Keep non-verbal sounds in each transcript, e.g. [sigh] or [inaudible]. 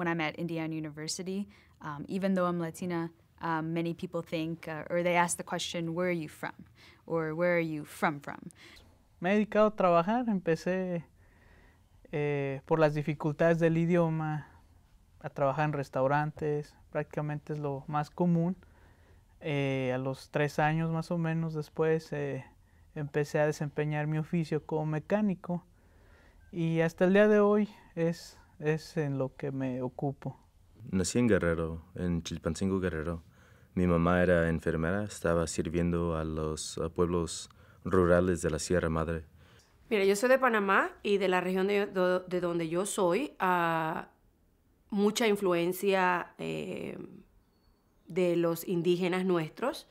when I'm at Indiana University, um, even though I'm Latina, um, many people think uh, or they ask the question, where are you from? Or where are you from from? Me he dedicado a trabajar, empecé eh, por las dificultades del idioma a trabajar en restaurantes, prácticamente es lo más común. Eh, a los tres años más o menos después eh, empecé a desempeñar mi oficio como mecánico y hasta el día de hoy es es en lo que me ocupo. Nací en Guerrero, en Chilpancingo, Guerrero. Mi mamá era enfermera, estaba sirviendo a los pueblos rurales de la Sierra Madre. Mira, yo soy de Panamá y de la región de, donde yo soy, ah, mucha influencia eh, de los indígenas nuestros.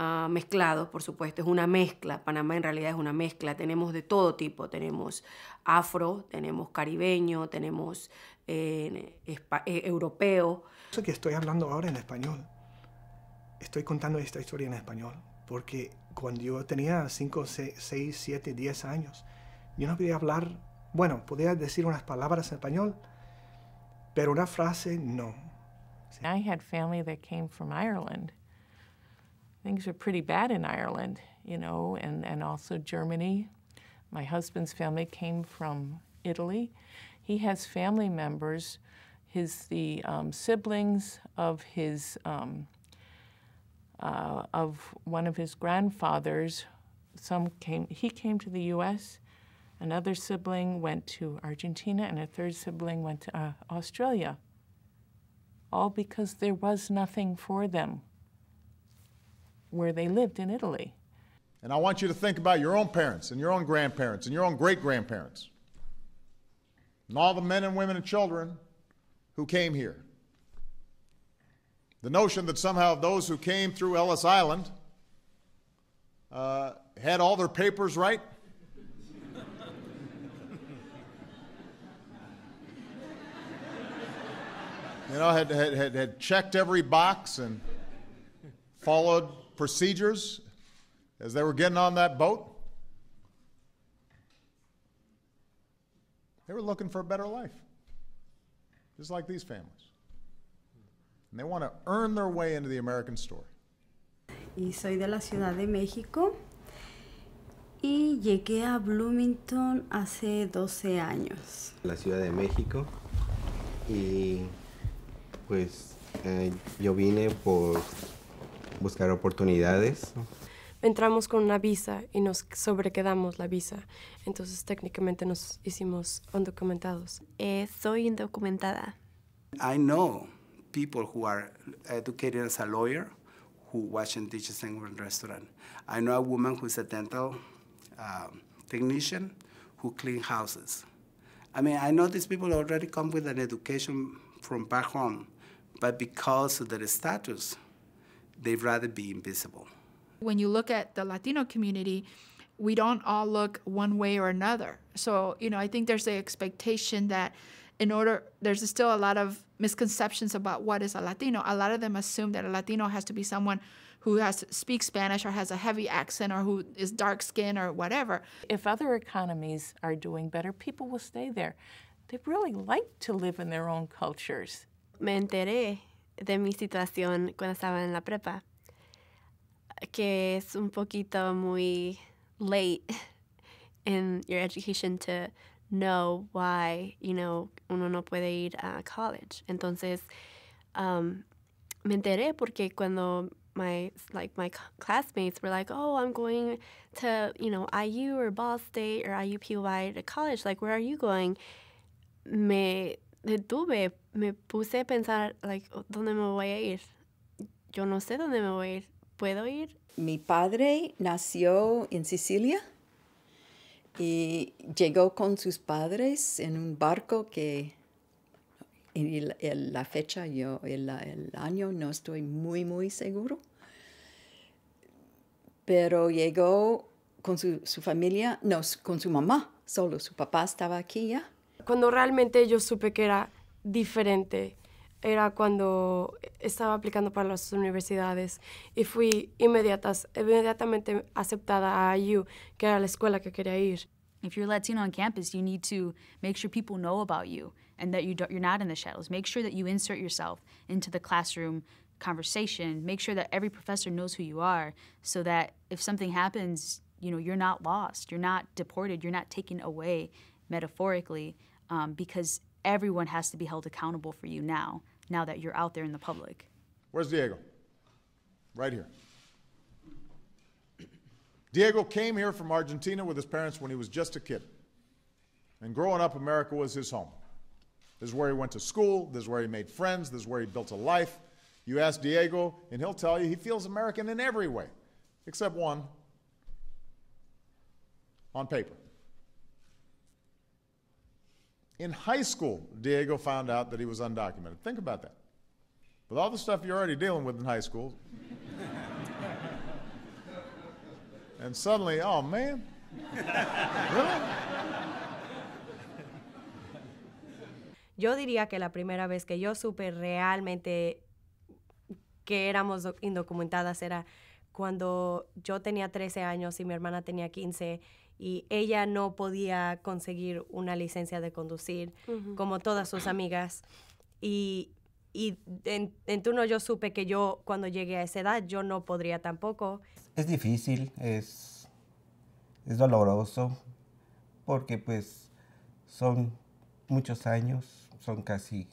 Ah, mezclado, por supuesto, es una mezcla, Panamá en realidad es una mezcla, tenemos de todo tipo, tenemos afro, tenemos caribeño, tenemos eh, eh, europeo. Eso que estoy hablando ahora en español, estoy contando esta historia en español, porque cuando yo tenía 5, 6, 7, 10 años, yo no podía hablar, bueno, podía decir unas palabras en español, pero una frase no. I had family that came from Ireland. things are pretty bad in Ireland, you know, and, and also Germany. My husband's family came from Italy. He has family members, his the um, siblings of his um, uh, of one of his grandfathers. Some came. He came to the U.S. Another sibling went to Argentina, and a third sibling went to uh, Australia. All because there was nothing for them where they lived in Italy. And I want you to think about your own parents and your own grandparents and your own great grandparents and all the men and women and children who came here. The notion that somehow those who came through Ellis Island uh, had all their papers right. [laughs] you know, had, had, had, had checked every box and followed procedures as they were getting on that boat. They were looking for a better life, just like these families. And they want to earn their way into the American story. Y soy de la Ciudad de México y llegué a Bloomington hace 12 años. La Ciudad de México y pues eh, yo vine por buscar oportunidades. Entramos con una visa y nos sobrequedamos la visa, entonces técnicamente nos hicimos indocumentados. Eh, soy indocumentada. I know people who are educated as a lawyer who watch and in a restaurant. I know a woman who's a dental um, technician who clean houses. I mean, I know these people already come with an education from back home, but because of their status, they'd rather be invisible. When you look at the Latino community, we don't all look one way or another. So, you know, I think there's the expectation that in order, there's still a lot of misconceptions about what is a Latino. A lot of them assume that a Latino has to be someone who has to speak Spanish or has a heavy accent or who is dark skin or whatever. If other economies are doing better, people will stay there. They really like to live in their own cultures. Me enteré de mi situación cuando estaba en la prepa, que es un poquito muy late [laughs] in your education to know why, you know, uno no puede ir a college. Entonces, um, me enteré porque cuando my like my classmates were like, "Oh, I'm going to, you know, IU or Ball State or IUPUI to college. Like, where are you going?" Me detuve, me puse a pensar, like, oh, ¿dónde me voy a ir? Yo no sé dónde me voy a ir. ¿Puedo ir? Mi padre nació en Sicilia y llegó con sus padres en un barco que en la fecha, yo, el, el año no estoy muy, muy seguro, pero llegó con su, su familia, no, con su mamá, solo su papá estaba aquí ya Cuando realmente yo supe que era diferente, era cuando estaba aplicando para las universidades y fui inmediatas, inmediatamente aceptada a IU, que era la escuela que quería ir. If you're Latino on campus, you need to make sure people know about you and that you you're not in the shadows. Make sure that you insert yourself into the classroom conversation. Make sure that every professor knows who you are so that if something happens, you know, you're not lost, you're not deported, you're not taken away metaphorically um, because everyone has to be held accountable for you now, now that you're out there in the public. Where's Diego? Right here. [clears throat] Diego came here from Argentina with his parents when he was just a kid. And growing up, America was his home. This is where he went to school, this is where he made friends, this is where he built a life. You ask Diego, and he'll tell you he feels American in every way, except one on paper. In high school, Diego found out that he was undocumented. Think about that. With all the stuff you're already dealing with in high school, [laughs] and suddenly, oh man, really? Yo diría que la primera vez que yo supe realmente que éramos indocumentadas era cuando yo tenía 13 años y mi hermana tenía 15 y ella no podía conseguir una licencia de conducir como todas sus amigas. Y, y en, turno yo supe que yo cuando llegué a esa edad yo no podría tampoco. Es difícil, es, es doloroso, porque pues son muchos años, son casi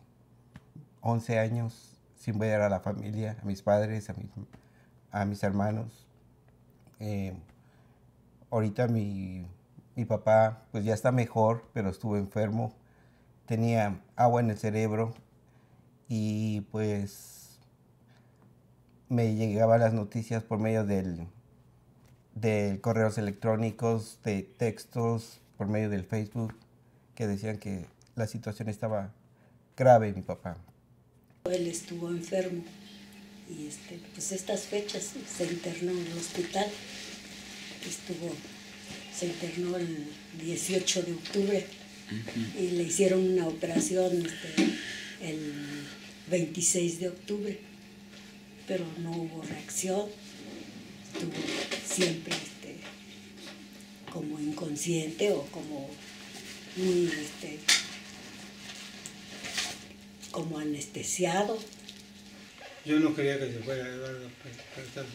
11 años sin ver a la familia, a mis padres, a mis, a mis hermanos. Eh, Ahorita mi, papá pues ya está mejor, pero estuvo enfermo. Tenía agua en el cerebro y pues me llegaban las noticias por medio del, de correos electrónicos, de textos, por medio del Facebook, que decían que la situación estaba grave mi papá. Él estuvo enfermo y este, pues estas fechas se internó en el hospital estuvo, se internó el 18 de octubre y le hicieron una operación este, el 26 de octubre, pero no hubo reacción, estuvo siempre este, como inconsciente o como muy este, como anestesiado. Yo no quería que se fuera Eduardo para pues, pues, estar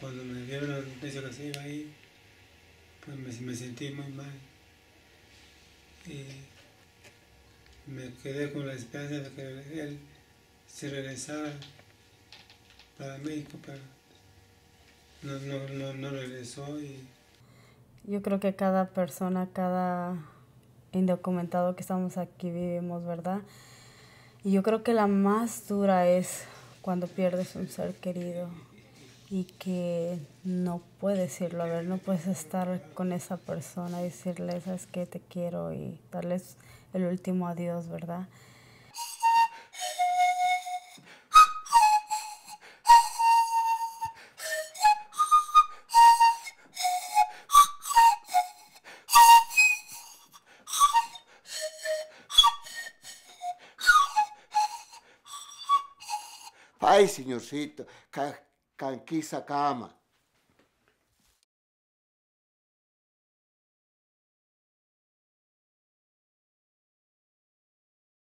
cuando me dieron la noticia que se iba a pues me, me sentí muy mal. Y me quedé con la esperanza de que él se regresara para México, pero no, no, no, no regresó. Y... Yo creo que cada persona, cada indocumentado que estamos aquí vivimos, ¿verdad? Y yo creo que la más dura es cuando pierdes un ser querido y que no puedes irlo a ver, no puedes estar con esa persona, y decirle, sabes que te quiero y darles el último adiós, ¿verdad? Ay, señorcito, Kankisa Kama.